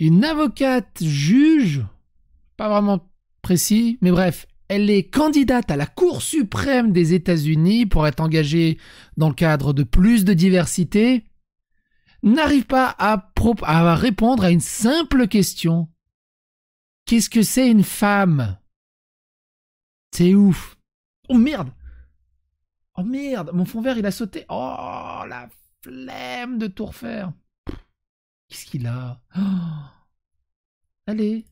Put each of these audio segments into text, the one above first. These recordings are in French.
Une avocate juge, pas vraiment précis, mais bref, elle est candidate à la Cour suprême des États-Unis pour être engagée dans le cadre de plus de diversité, n'arrive pas à, répondre à une simple question. Qu'est-ce que c'est une femme C'est ouf. Oh merde Oh merde, mon fond vert il a sauté. Oh la flemme de tout refaire. Qu'est-ce qu'il a oh! Allez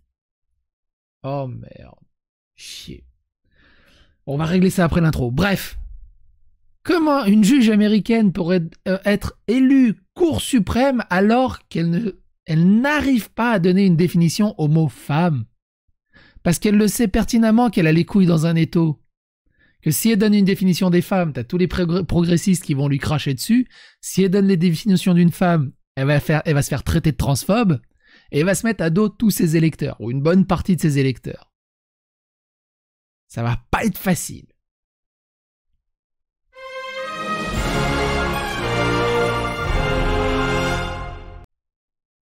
Oh merde. Chier. On va régler ça après l'intro. Bref. Comment une juge américaine pourrait euh, être élue Cour suprême alors qu'elle ne, elle n'arrive pas à donner une définition au mot femme Parce qu'elle le sait pertinemment qu'elle a les couilles dans un étau. Que si elle donne une définition des femmes, t'as tous les progressistes qui vont lui cracher dessus. Si elle donne les définitions d'une femme, elle va, se faire traiter de transphobe et elle va se mettre à dos tous ses électeurs, ou une bonne partie de ses électeurs. Ça va pas être facile.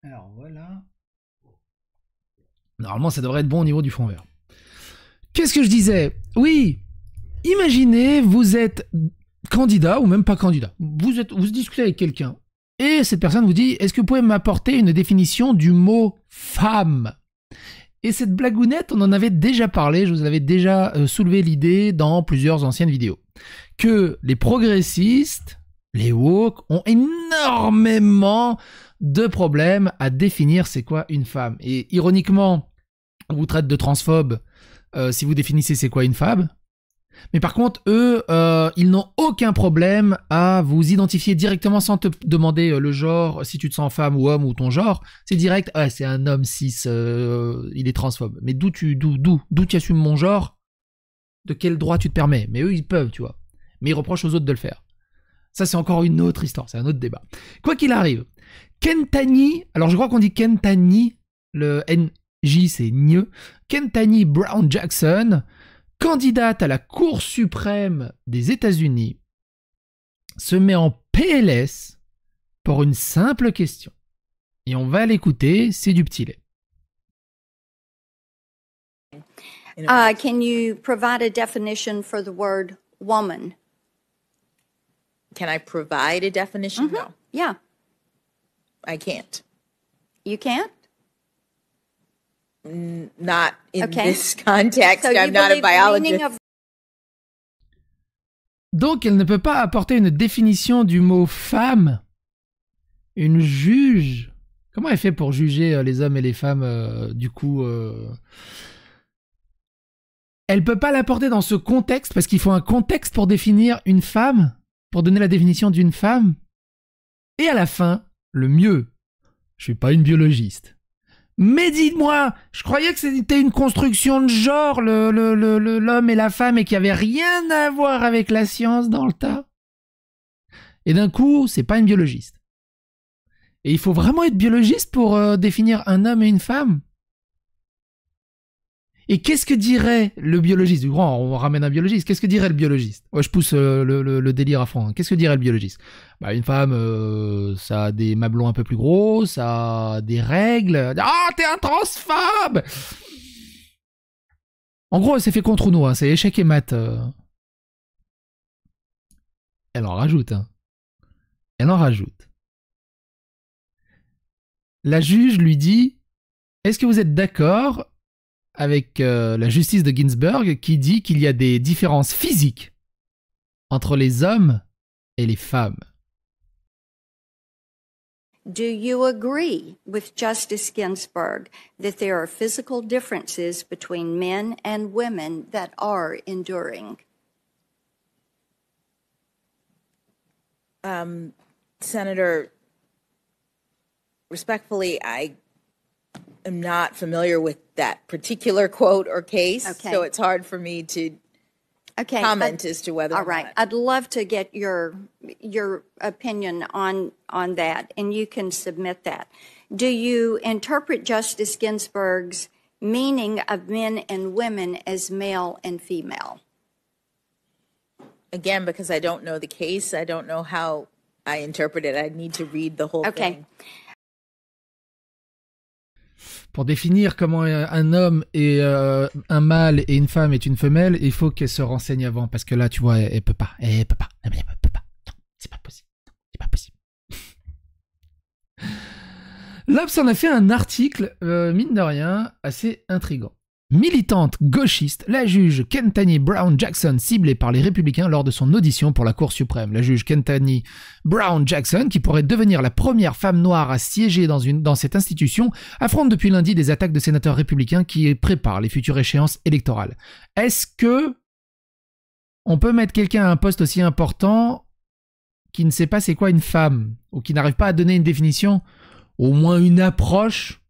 Alors voilà. Normalement, ça devrait être bon au niveau du fond vert. Qu'est-ce que je disais Oui, imaginez, vous êtes candidat ou même pas candidat. Vous, êtes, vous discutez avec quelqu'un et cette personne vous dit, est-ce que vous pouvez m'apporter une définition du mot femme Et cette blagounette, on en avait déjà parlé, je vous avais déjà euh, soulevé l'idée dans plusieurs anciennes vidéos, que les progressistes, les woke, ont énormément de problèmes à définir c'est quoi une femme. Et ironiquement, on vous traite de transphobe euh, si vous définissez c'est quoi une femme, mais par contre, eux, euh, ils n'ont aucun problème à vous identifier directement sans te demander euh, le genre, si tu te sens femme ou homme ou ton genre. C'est direct, ah, c'est un homme cis, euh, il est transphobe. Mais d'où tu, d'où, d'où, d'où tu assumes mon genre De quel droit tu te permets Mais eux, ils peuvent, tu vois. Mais ils reprochent aux autres de le faire. Ça, c'est encore une autre histoire, c'est un autre débat. Quoi qu'il arrive, Kentani, alors je crois qu'on dit Kentani, le N, J c'est Nieu. Kentani Brown Jackson candidate à la Cour suprême des États-Unis, se met en PLS pour une simple question. Et on va l'écouter, c'est du petit lait. Uh, can you provide a definition for the word woman? Can I provide a definition? Mm-hmm. No. Yeah. I can't. You can't? not in this context. I'm not a biologist. Donc, elle ne peut pas apporter une définition du mot femme, une juge. Comment elle fait pour juger euh, les hommes et les femmes, euh, du coup Elle euh? Elle peut pas l'apporter dans ce contexte, parce qu'il faut un contexte pour définir une femme, pour donner la définition d'une femme. Et à la fin, le mieux, je suis pas une biologiste. Mais dites-moi, je croyais que c'était une construction de genre, l'homme le, et la femme, et qu'il n'y avait rien à voir avec la science dans le tas. Et d'un coup, c'est pas une biologiste. Et il faut vraiment être biologiste pour euh, définir un homme et une femme et qu'est-ce que dirait le biologiste Du grand, on ramène un biologiste. Qu'est-ce que dirait le biologiste je pousse euh, le, délire à fond. Hein. Qu'est-ce que dirait le biologiste bah, Une femme, euh, ça a des mamelons un peu plus gros, ça a des règles. Ah, t'es un transphobe En gros, c'est fait contre nous. Hein. C'est échec et mat. Euh. Elle en rajoute. Hein. Elle en rajoute. La juge lui dit Est-ce que vous êtes d'accord avec euh, la justice de Ginsburg qui dit qu'il y a des différences physiques entre les hommes et les femmes. Do you agree with Justice Ginsburg that there are physical differences between men and women that are enduring? Um, Senator, respectfully, I am not familiar with that particular quote or case, okay. so it's hard for me to okay, comment as to whether. All right, I'd love to get your your opinion on on that, and you can submit that. Do you interpret Justice Ginsburg's meaning of men and women as male and female? Again, because I don't know the case, I don't know how I interpret it. I need to read the whole okay. thing. Okay. pour définir comment un homme est euh, un mâle et une femme est une femelle, il faut qu'elle se renseigne avant parce que là, tu vois, elle, ne peut pas, elle peut pas, elle peut pas, non, c'est pas possible, c'est pas possible. L'Obs en a fait un article, euh, mine de rien, assez intrigant. Militante gauchiste, la juge Kentani Brown Jackson, ciblée par les républicains lors de son audition pour la Cour suprême. La juge Kentani Brown Jackson, qui pourrait devenir la première femme noire à siéger dans, dans cette institution, affronte depuis lundi des attaques de sénateurs républicains qui préparent les futures échéances électorales. Est-ce que on peut mettre quelqu'un à un poste aussi important qui ne sait pas c'est quoi une femme, ou qui n'arrive pas à donner une définition, au moins une approche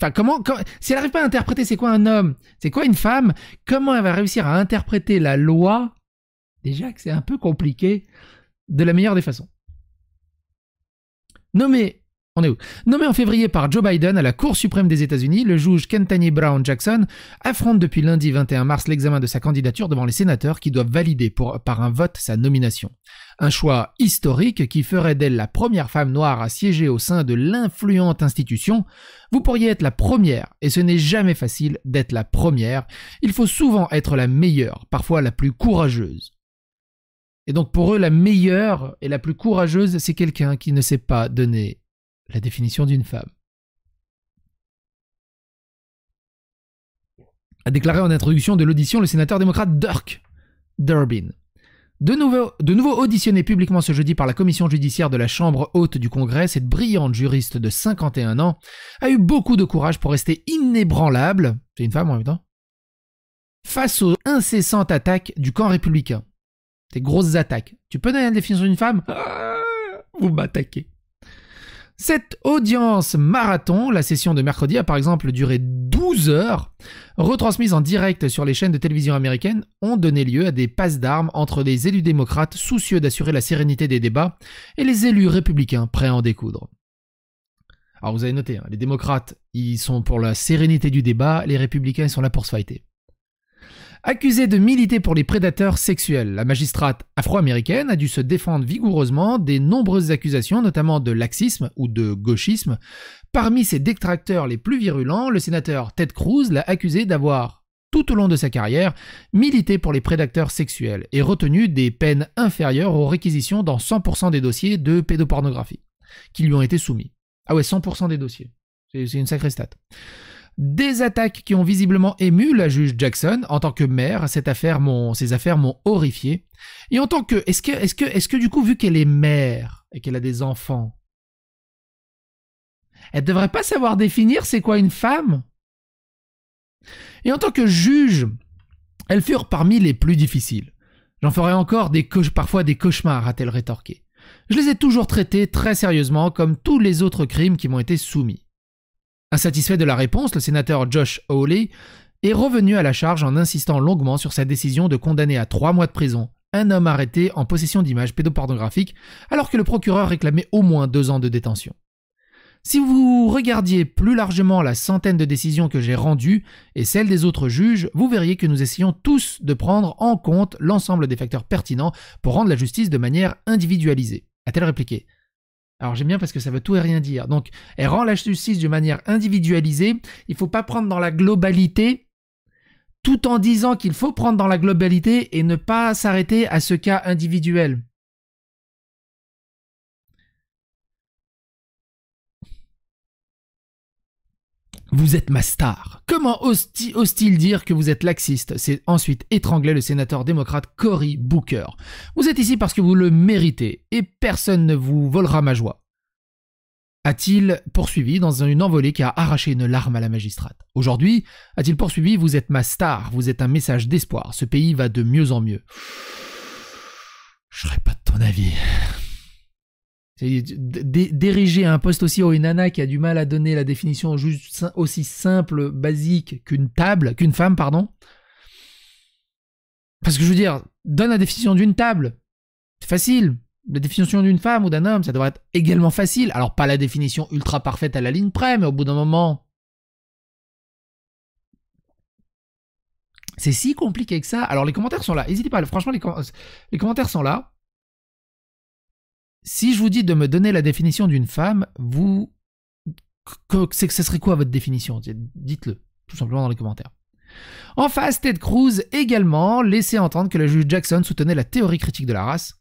Enfin, comment, si elle n'arrive pas à interpréter c'est quoi un homme, c'est quoi une femme, comment elle va réussir à interpréter la loi Déjà que c'est un peu compliqué, de la meilleure des façons. Nommer on est Nommé en février par Joe Biden à la Cour suprême des États-Unis, le juge Kentany Brown Jackson affronte depuis lundi 21 mars l'examen de sa candidature devant les sénateurs qui doivent valider par un vote sa nomination. Un choix historique qui ferait d'elle la première femme noire à siéger au sein de l'influente institution. Vous pourriez être la première, et ce n'est jamais facile d'être la première. Il faut souvent être la meilleure, parfois la plus courageuse. Et donc pour eux, la meilleure et la plus courageuse, c'est quelqu'un qui ne s'est pas donné la définition d'une femme. a déclaré en introduction de l'audition le sénateur démocrate Dirk Durbin. De nouveau, auditionné publiquement ce jeudi par la commission judiciaire de la Chambre haute du Congrès, cette brillante juriste de 51 ans a eu beaucoup de courage pour rester inébranlable, c'est une femme en même temps, face aux incessantes attaques du camp républicain. Des grosses attaques. Tu peux donner la définition d'une femme ah Vous m'attaquez. Cette audience marathon, la session de mercredi a par exemple duré 12 heures, retransmise en direct sur les chaînes de télévision américaines, ont donné lieu à des passes d'armes entre les élus démocrates soucieux d'assurer la sérénité des débats et les élus républicains prêts à en découdre. Alors vous avez noté, hein, les démocrates, ils sont pour la sérénité du débat, les républicains, ils sont là pour se fighter. Accusée de militer pour les prédateurs sexuels, la magistrate afro-américaine a dû se défendre vigoureusement des nombreuses accusations, notamment de laxisme ou de gauchisme. Parmi ses détracteurs les plus virulents, le sénateur Ted Cruz l'a accusé d'avoir, tout au long de sa carrière, milité pour les prédateurs sexuels et retenu des peines inférieures aux réquisitions dans 100% des dossiers de pédopornographie qui lui ont été soumis. Ah ouais, 100% des dossiers. C'est une sacrée stat. Des attaques qui ont visiblement ému la juge Jackson. En tant que mère, cette affaire ces affaires m'ont horrifié. Et en tant que, est-ce que, est que, du coup, vu qu'elle est mère et qu'elle a des enfants, elle devrait pas savoir définir c'est quoi une femme Et en tant que juge, elles furent parmi les plus difficiles. J'en ferai encore des parfois des cauchemars, a-t-elle rétorqué. Je les ai toujours traités très sérieusement comme tous les autres crimes qui m'ont été soumis. Insatisfait de la réponse, le sénateur Josh Hawley est revenu à la charge en insistant longuement sur sa décision de condamner à trois mois de prison un homme arrêté en possession d'images pédopornographiques alors que le procureur réclamait au moins deux ans de détention. Si vous regardiez plus largement la centaine de décisions que j'ai rendues et celles des autres juges, vous verriez que nous essayons tous de prendre en compte l'ensemble des facteurs pertinents pour rendre la justice de manière individualisée. A-t-elle répliqué alors j'aime bien parce que ça veut tout et rien dire. Donc elle rend la justice de manière individualisée. Il ne faut pas prendre dans la globalité tout en disant qu'il faut prendre dans la globalité et ne pas s'arrêter à ce cas individuel. Vous êtes ma star. Comment ose-t-il dire que vous êtes laxiste C'est ensuite étrangler le sénateur démocrate Cory Booker. Vous êtes ici parce que vous le méritez et personne ne vous volera ma joie. A-t-il poursuivi dans une envolée qui a arraché une larme à la magistrate. Aujourd'hui, a-t-il poursuivi Vous êtes ma star, vous êtes un message d'espoir, ce pays va de mieux en mieux. Je serais pas de ton avis. D'ériger un poste aussi haut une nana qui a du mal à donner la définition juste aussi simple, basique qu'une table, qu'une femme, pardon. Parce que je veux dire, donne la définition d'une table. C'est facile. La définition d'une femme ou d'un homme, ça devrait être également facile. Alors pas la définition ultra parfaite à la ligne près, mais au bout d'un moment. C'est si compliqué que ça. Alors les commentaires sont là. N'hésitez pas, franchement, les commentaires sont là. Si je vous dis de me donner la définition d'une femme, vous. C'est que ce serait quoi votre définition Dites-le, tout simplement dans les commentaires. En face, Ted Cruz également laissait entendre que le juge Jackson soutenait la théorie critique de la race.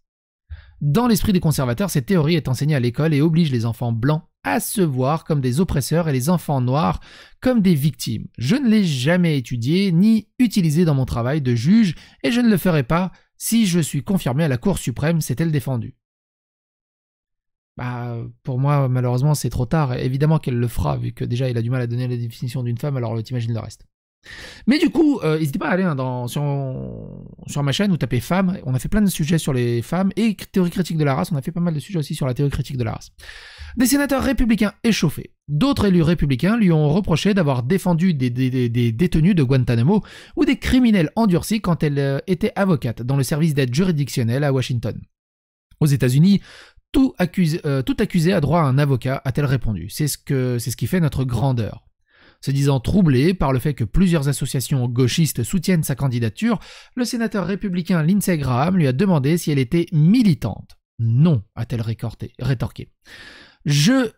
Dans l'esprit des conservateurs, cette théorie est enseignée à l'école et oblige les enfants blancs à se voir comme des oppresseurs et les enfants noirs comme des victimes. Je ne l'ai jamais étudiée ni utilisée dans mon travail de juge et je ne le ferai pas si je suis confirmé à la Cour suprême, c'est elle défendue bah, pour moi, malheureusement, c'est trop tard. Évidemment qu'elle le fera, vu que déjà, il a du mal à donner la définition d'une femme, alors t'imagines le reste. Mais du coup, euh, n'hésitez pas à aller hein, dans, sur, ma chaîne ou taper "femme". On a fait plein de sujets sur les femmes et théorie critique de la race. On a fait pas mal de sujets aussi sur la théorie critique de la race. Des sénateurs républicains échauffés. D'autres élus républicains lui ont reproché d'avoir défendu des, détenus de Guantanamo ou des criminels endurcis quand elle euh, était avocate dans le service d'aide juridictionnelle à Washington. Aux États-Unis, euh, tout accusé, a droit à un avocat, a-t-elle répondu. C'est ce, qui fait notre grandeur. Se disant troublé par le fait que plusieurs associations gauchistes soutiennent sa candidature, le sénateur républicain Lindsey Graham lui a demandé si elle était militante. Non, a-t-elle rétorqué. Je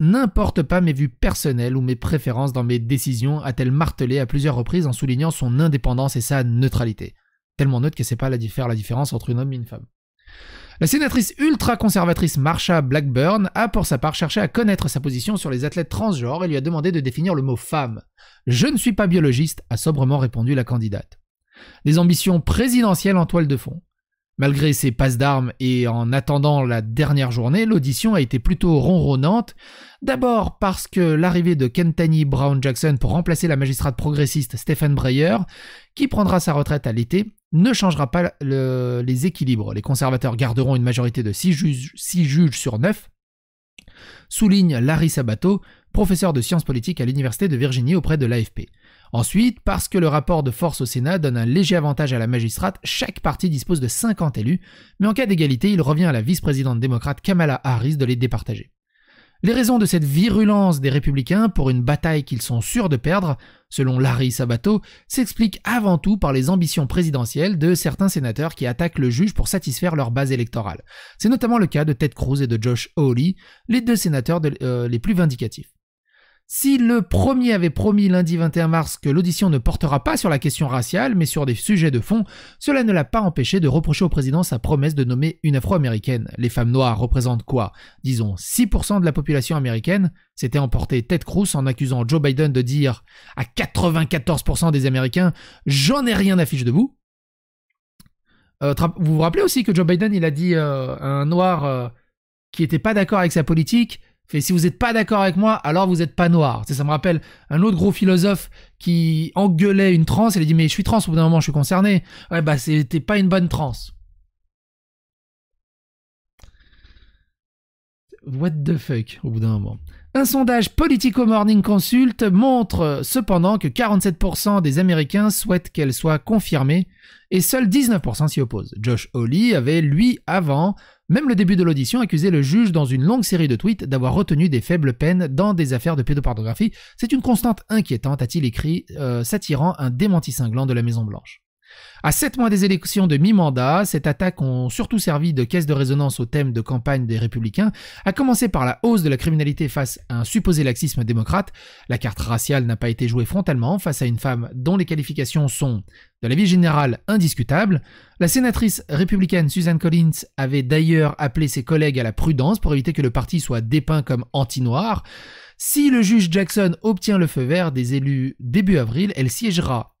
n'importe pas mes vues personnelles ou mes préférences dans mes décisions, a-t-elle martelé à plusieurs reprises en soulignant son indépendance et sa neutralité. Tellement neutre que c'est pas la, faire la différence entre une homme et une femme. La sénatrice ultra-conservatrice Marsha Blackburn a pour sa part cherché à connaître sa position sur les athlètes transgenres et lui a demandé de définir le mot femme. Je ne suis pas biologiste, a sobrement répondu la candidate. Les ambitions présidentielles en toile de fond. Malgré ses passes d'armes et en attendant la dernière journée, l'audition a été plutôt ronronnante. D'abord parce que l'arrivée de Kentani Brown Jackson pour remplacer la magistrate progressiste Stephen Breyer, qui prendra sa retraite à l'été, ne changera pas les équilibres. Les conservateurs garderont une majorité de 6 juges, juges sur 9, souligne Larry Sabato, professeur de sciences politiques à l'Université de Virginie auprès de l'AFP. Ensuite, parce que le rapport de force au Sénat donne un léger avantage à la magistrate, chaque parti dispose de 50 élus, mais en cas d'égalité, il revient à la vice-présidente démocrate Kamala Harris de les départager. Les raisons de cette virulence des républicains pour une bataille qu'ils sont sûrs de perdre, selon Larry Sabato, s'expliquent avant tout par les ambitions présidentielles de certains sénateurs qui attaquent le juge pour satisfaire leur base électorale. C'est notamment le cas de Ted Cruz et de Josh Hawley, les deux sénateurs euh, les plus vindicatifs. Si le premier avait promis lundi 21 mars que l'audition ne portera pas sur la question raciale, mais sur des sujets de fond, cela ne l'a pas empêché de reprocher au président sa promesse de nommer une afro-américaine. Les femmes noires représentent quoi Disons 6% de la population américaine C'était emporté Ted Cruz en accusant Joe Biden de dire à 94% des Américains J'en ai rien à fiche de vous. Euh, vous vous rappelez aussi que Joe Biden, il a dit euh, à un noir euh, qui n'était pas d'accord avec sa politique si vous n'êtes pas d'accord avec moi, alors vous n'êtes pas noir. Ça, me rappelle un autre gros philosophe qui engueulait une transe. Elle dit mais je suis trans au bout d'un moment, je suis concerné. Ouais bah c'était pas une bonne transe. What the fuck au bout d'un moment. Un sondage Politico Morning Consult montre cependant que 47% des Américains souhaitent qu'elle soit confirmée et seuls 19% s'y opposent. Josh Hawley avait, lui, avant, même le début de l'audition accusait le juge dans une longue série de tweets d'avoir retenu des faibles peines dans des affaires de pédopornographie. C'est une constante inquiétante, a-t-il écrit, euh, s'attirant un démenti cinglant de la Maison Blanche. À sept mois des élections de mi-mandat, cette attaque ont surtout servi de caisse de résonance au thème de campagne des républicains, à commencer par la hausse de la criminalité face à un supposé laxisme démocrate. La carte raciale n'a pas été jouée frontalement face à une femme dont les qualifications sont, de la vie générale, indiscutables. La sénatrice républicaine Susan Collins avait d'ailleurs appelé ses collègues à la prudence pour éviter que le parti soit dépeint comme anti-noir. Si le juge Jackson obtient le feu vert des élus début avril, elle siégera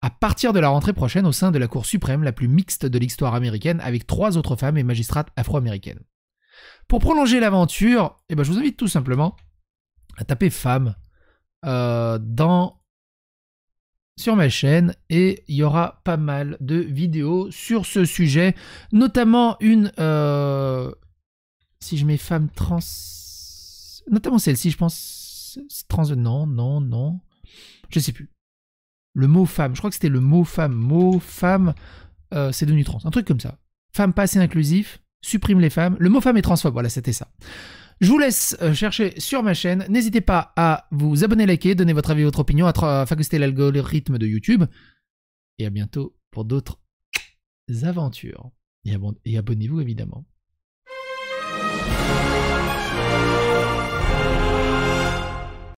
à partir de la rentrée prochaine au sein de la Cour suprême la plus mixte de l'histoire américaine avec trois autres femmes et magistrates afro-américaines. Pour prolonger l'aventure, eh ben, je vous invite tout simplement à taper femme euh, dans sur ma chaîne et il y aura pas mal de vidéos sur ce sujet, notamment une euh, si je mets femme trans notamment celle-ci je pense trans non non non je ne sais plus le mot femme, je crois que c'était le mot femme, mot femme, euh, c'est devenu trans, un truc comme ça. Femme pas assez inclusif, supprime les femmes, le mot femme est transphobe, voilà, c'était ça. Je vous laisse euh, chercher sur ma chaîne. N'hésitez pas à vous abonner, liker, donner votre avis, votre opinion, à c'était l'algorithme de YouTube. Et à bientôt pour d'autres aventures. et abonnez-vous évidemment.